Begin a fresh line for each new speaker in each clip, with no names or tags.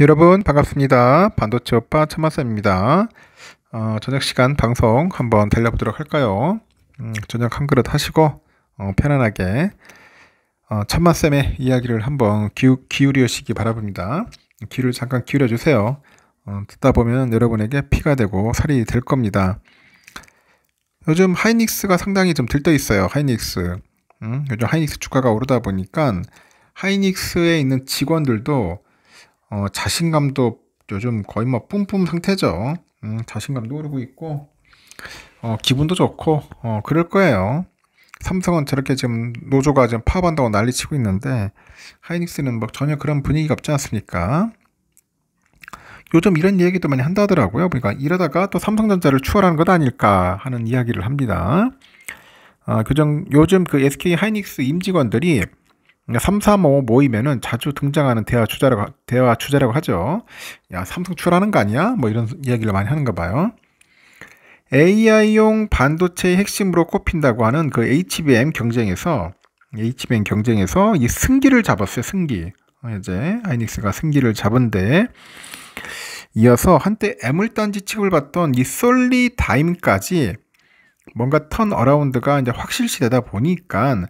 여러분 반갑습니다. 반도체 오빠 천마쌤입니다. 어, 저녁 시간 방송 한번 달려보도록 할까요? 음, 저녁 한 그릇 하시고 어, 편안하게 어, 천마쌤의 이야기를 한번 기기울여시기 바라봅니다. 귀를 잠깐 기울여 주세요. 어, 듣다 보면 여러분에게 피가 되고 살이 될 겁니다. 요즘 하이닉스가 상당히 좀 들떠 있어요. 하이닉스. 음, 요즘 하이닉스 주가가 오르다 보니까 하이닉스에 있는 직원들도 어, 자신감도 요즘 거의 뭐 뿜뿜 상태죠. 음, 자신감도 오르고 있고 어, 기분도 좋고 어, 그럴 거예요. 삼성은 저렇게 지금 노조가 지금 파업한다고 난리치고 있는데 하이닉스는 막 뭐 전혀 그런 분위기가 없지 않습니까? 요즘 이런 얘기도 많이 한다더라고요. 하 그러니까 이러다가 또 삼성전자를 추월하는 것 아닐까 하는 이야기를 합니다. 아, 교정 요즘 그 SK 하이닉스 임직원들이 그러니까 3, 3, 5 모이면은 자주 등장하는 대화 주자라고, 대화 주자라고 하죠. 야, 삼성 출하는 거 아니야? 뭐 이런 이야기를 많이 하는가 봐요. AI용 반도체의 핵심으로 꼽힌다고 하는 그 HBM 경쟁에서 HBM 경쟁에서 이 승기를 잡았어요. 승기. 이제 하이닉스가 승기를 잡은데 이어서 한때 애물단지 칩을 받던 이 솔리 다임까지 뭔가 턴 어라운드가 이제 확실시 되다 보니까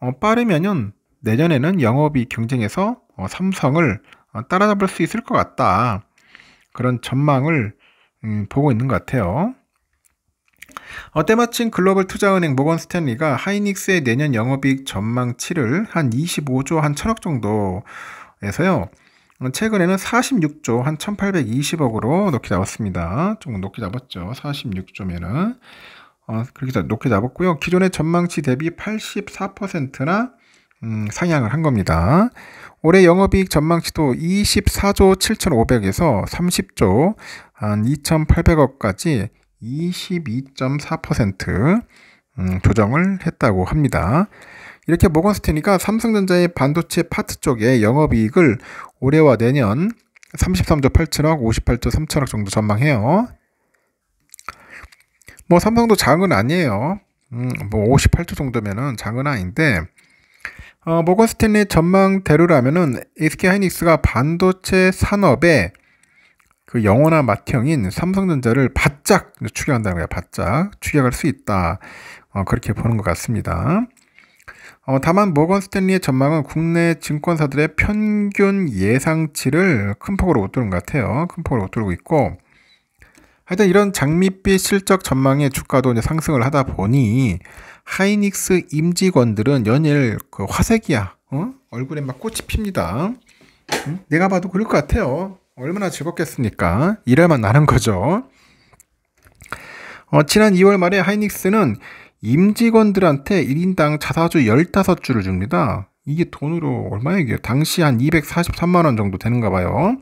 어, 빠르면은 내년에는 영업이 경쟁에서 어, 삼성을 어, 따라잡을 수 있을 것 같다. 그런 전망을 음, 보고 있는 것 같아요. 어, 때마침 글로벌 투자은행 모건 스탠리가 하이닉스의 내년 영업이익 전망치를 한 25조 한 천억 정도에서요. 어, 최근에는 46조 한 1820억으로 높게 잡았습니다. 조금 높게 잡았죠. 46조면은. 어, 그렇게 높게 잡았고요. 기존의 전망치 대비 84%나 음, 상향을 한 겁니다. 올해 영업이익 전망치도 24조 7,500에서 30조 한 2,800억까지 22.4% 음, 조정을 했다고 합니다. 이렇게 모건스탠니가 삼성전자의 반도체 파트 쪽에 영업이익을 올해와 내년 33조 8천억, 58조 3천억 정도 전망해요. 뭐 삼성도 장은 아니에요. 음, 뭐 58조 정도면은 장은 아닌데 어, 모건 스탠리의 전망대로라면은 SK 하이닉스가 반도체 산업에 그 영원한 맏형인 삼성전자를 바짝 추격한다는 거야 바짝 추격할 수 있다. 어, 그렇게 보는 것 같습니다. 어, 다만 모건 스탠리의 전망은 국내 증권사들의 평균 예상치를 큰 폭으로 웃두는것 같아요. 큰 폭으로 웃두고 있고 하여튼 이런 장밋빛 실적 전망에 주가도 이제 상승을 하다 보니 하이닉스 임직원들은 연일 그 화색이야. 어? 얼굴에 막 꽃이 핍니다. 응? 내가 봐도 그럴 것 같아요. 얼마나 즐겁겠습니까? 이래만 나는 거죠. 어, 지난 2월 말에 하이닉스는 임직원들한테 1인당 자사주 15주를 줍니다. 이게 돈으로 얼마예요? 당시 한 243만원 정도 되는가 봐요.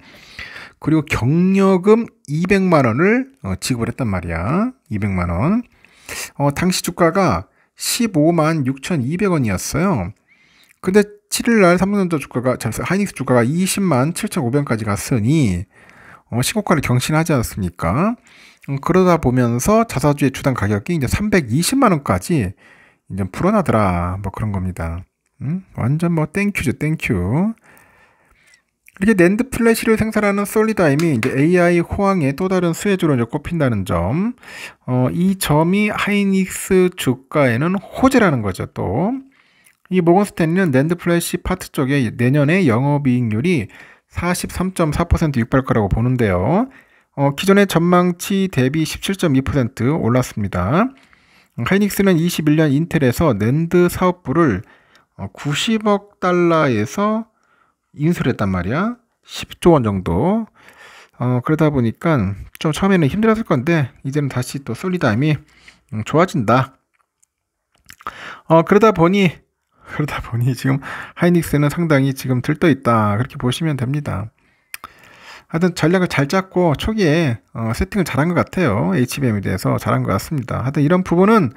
그리고 경력금 200만 원을 어, 지급을 했단 말이야. 200만 원. 어, 당시 주가가 15만 6,200원이었어요. 근데 7일날 삼성전자 주가가, 하이닉스 주가가 20만 7,500원까지 갔으니, 어, 시고가를 경신하지 않았습니까? 음, 그러다 보면서 자사주의 주당 가격이 이제 320만원까지 이제 불어나더라. 뭐 그런 겁니다. 음? 완전 뭐 땡큐죠, 땡큐. 이게 낸드 플래시를 생산하는 솔리다임이 이제 AI 호황의 또 다른 수혜주로 이제 꼽힌다는 점. 어, 이 점이 하이닉스 주가에는 호재라는 거죠, 또. 이 모건스탠리는 낸드 플래시 파트 쪽에 내년에 영업이익률이 43.4%육박 거라고 보는데요. 어, 기존의 전망치 대비 17.2% 올랐습니다. 하이닉스는 21년 인텔에서 낸드 사업부를 90억 어, 달러에서 인수를 했단 말이야. 10조 원 정도. 어, 그러다 보니까 좀 처음에는 힘들었을 건데 이제는 다시 또솔리다임이 음, 좋아진다. 어, 그러다 보니 그러다 보니 지금 하이닉스는 상당히 지금 들떠 있다. 그렇게 보시면 됩니다. 하여튼 전략을 잘짰고 초기에 어, 세팅을 잘한 것 같아요. HBM에 대해서 잘한 것 같습니다. 하여튼 이런 부분은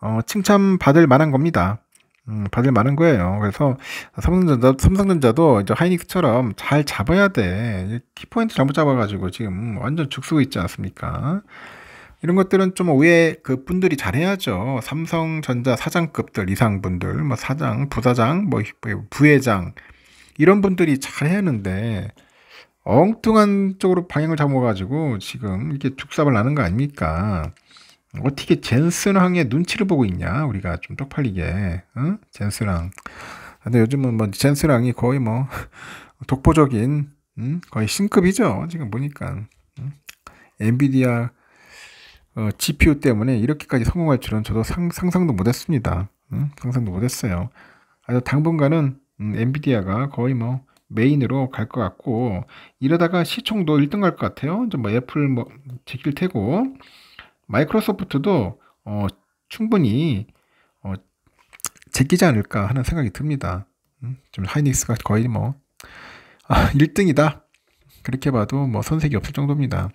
어, 칭찬받을 만한 겁니다. 음, 받을 만한 거예요. 그래서 삼성전자, 삼성전자도 이제 하이닉스처럼 잘 잡아야 돼. 키포인트 잘못 잡아가지고 지금 완전 죽쓰고 있지 않습니까? 이런 것들은 좀 의회 그 분들이 잘해야죠. 삼성전자 사장급들, 이상분들, 뭐 사장, 부사장, 뭐, 뭐 부회장, 이런 분들이 잘해야 하는데, 엉뚱한 쪽으로 방향을 잡아가지고 지금 이렇게 죽사발 나는 거 아닙니까? 어떻게 젠슨왕의 눈치를 보고 있냐 우리가 좀 쪽팔리게 응? 젠슨왕 근데 요즘은 뭐 젠슨왕이 거의 뭐 독보적인 응? 거의 신급이죠 지금 보니까 응? 엔비디아 어, GPU 때문에 이렇게까지 성공할 줄은 저도 상, 상상도 못했습니다 응? 상상도 못했어요 아주 당분간은 음, 엔비디아가 거의 뭐 메인으로 갈 것 같고 이러다가 시총도 1등 갈 것 같아요 좀 뭐 애플 뭐제길 테고 마이크로소프트도 어, 충분히 어, 제끼지 않을까 하는 생각이 듭니다. 음, 좀 하이닉스가 거의 뭐 아, 1등이다 그렇게 봐도 뭐 선색이 없을 정도입니다.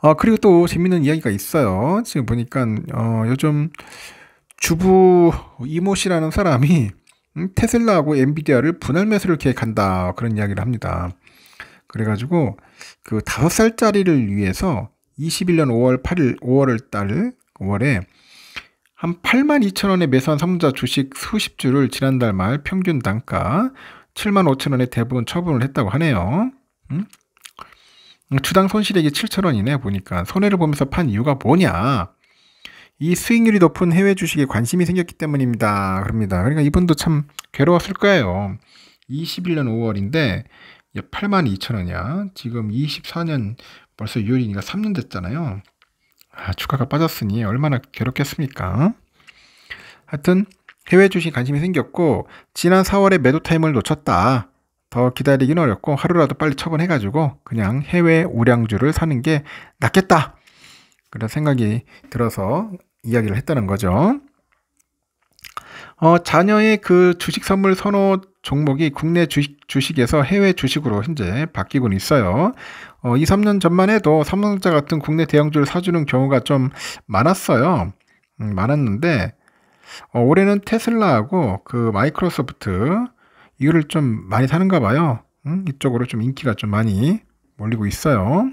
아 그리고 또 재밌는 이야기가 있어요. 지금 보니까 어, 요즘 주부 이모 씨라는 사람이 음, 테슬라하고 엔비디아를 분할 매수를 계획한다 그런 이야기를 합니다. 그래가지고 그5 살짜리를 위해서 21년 5월 8일 5월 달 5월에 한 8만 2천 원에 매수한 삼자 주식 수십 주를 지난달 말 평균 단가 7만 5천 원에 대부분 처분을 했다고 하네요. 음? 주당 손실액이 7천 원이네 보니까 손해를 보면서 판 이유가 뭐냐? 이 수익률이 높은 해외 주식에 관심이 생겼기 때문입니다. 그럽니다. 그러니까 이분도 참 괴로웠을 거예요. 21년 5월인데 8만 2천 원이야. 지금 24년 벌써 유효리가 3년 됐잖아요. 아, 주가가 빠졌으니 얼마나 괴롭겠습니까? 하여튼 해외 주식 관심이 생겼고 지난 4월에 매도 타임을 놓쳤다. 더 기다리긴 어렵고 하루라도 빨리 처분해가지고 그냥 해외 우량주를 사는 게 낫겠다. 그런 생각이 들어서 이야기를 했다는 거죠. 어, 자녀의 그 주식 선물 선호 종목이 국내 주식, 주식에서 해외 주식으로 현재 바뀌고 있어요. 어, 2, 3년 전만 해도 삼성전자 같은 국내 대형주를 사주는 경우가 좀 많았어요. 음, 많았는데 어, 올해는 테슬라하고 그 마이크로소프트 이유를 좀 많이 사는가 봐요. 음, 이쪽으로 좀 인기가 좀 많이 몰리고 있어요.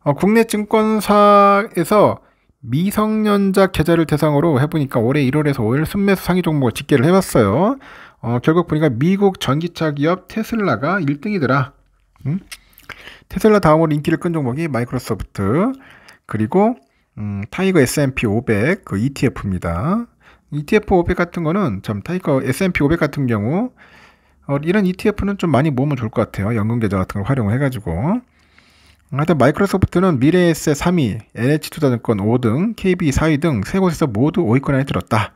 어, 국내 증권사에서 미성년자 계좌를 대상으로 해보니까 올해 1월에서 5일 순매수 상위 종목을 집계를 해봤어요. 어, 결국 보니까 미국 전기차 기업 테슬라가 1등이더라. 음? 테슬라 다음으로 인기를 끈 종목이 마이크로소프트 그리고 음, 타이거 S&P 500그 ETF입니다. ETF 500 같은 거는 참 타이거 S&P 500 같은 경우 어, 이런 ETF는 좀 많이 모으면 좋을 것 같아요. 연금 계좌 같은 걸 활용을 해가지고 하여튼 마이크로소프트는 미래에셋 3위, NH투자증권 5등, KB 4위 등세 곳에서 모두 5위권 안에 들었다.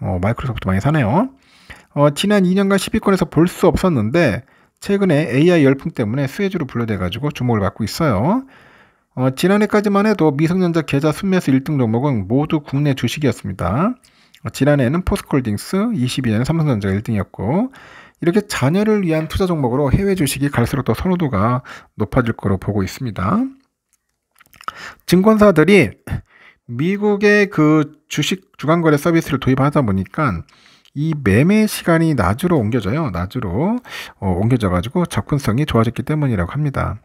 어, 마이크로소프트 많이 사네요. 어, 지난 2년간 10위권에서 볼 수 없었는데 최근에 AI 열풍 때문에 수혜주로 분류돼가지고 주목을 받고 있어요. 어, 지난해까지만 해도 미성년자 계좌 순매수 1등 종목은 모두 국내 주식이었습니다. 어, 지난해에는 포스콜딩스, 22년 에 삼성전자가 1등이었고 이렇게 자녀를 위한 투자 종목으로 해외 주식이 갈수록 더 선호도가 높아질 거로 보고 있습니다. 증권사들이 미국의 그 주식 주간거래 서비스를 도입하다 보니까 이 매매 시간이 낮으로 옮겨져요. 낮으로 어, 옮겨져가지고 접근성이 좋아졌기 때문이라고 합니다.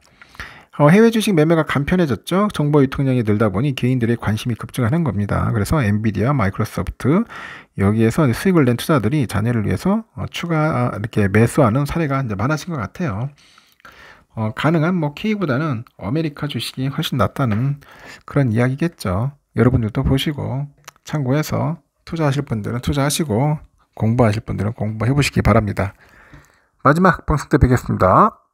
어, 해외 주식 매매가 간편해졌죠. 정보 유통량이 늘다 보니 개인들의 관심이 급증하는 겁니다. 그래서 엔비디아, 마이크로소프트 여기에서 수익을 낸 투자들이 자녀를 위해서 어, 추가 아, 이렇게 매수하는 사례가 이제 많아진 것 같아요. 어, 가능한 뭐 K보다는 아메리카 주식이 훨씬 낫다는 그런 이야기겠죠. 여러분들도 보시고 참고해서 투자하실 분들은 투자하시고 공부하실 분들은 공부해 보시기 바랍니다. 마지막 방송때 뵙겠습니다.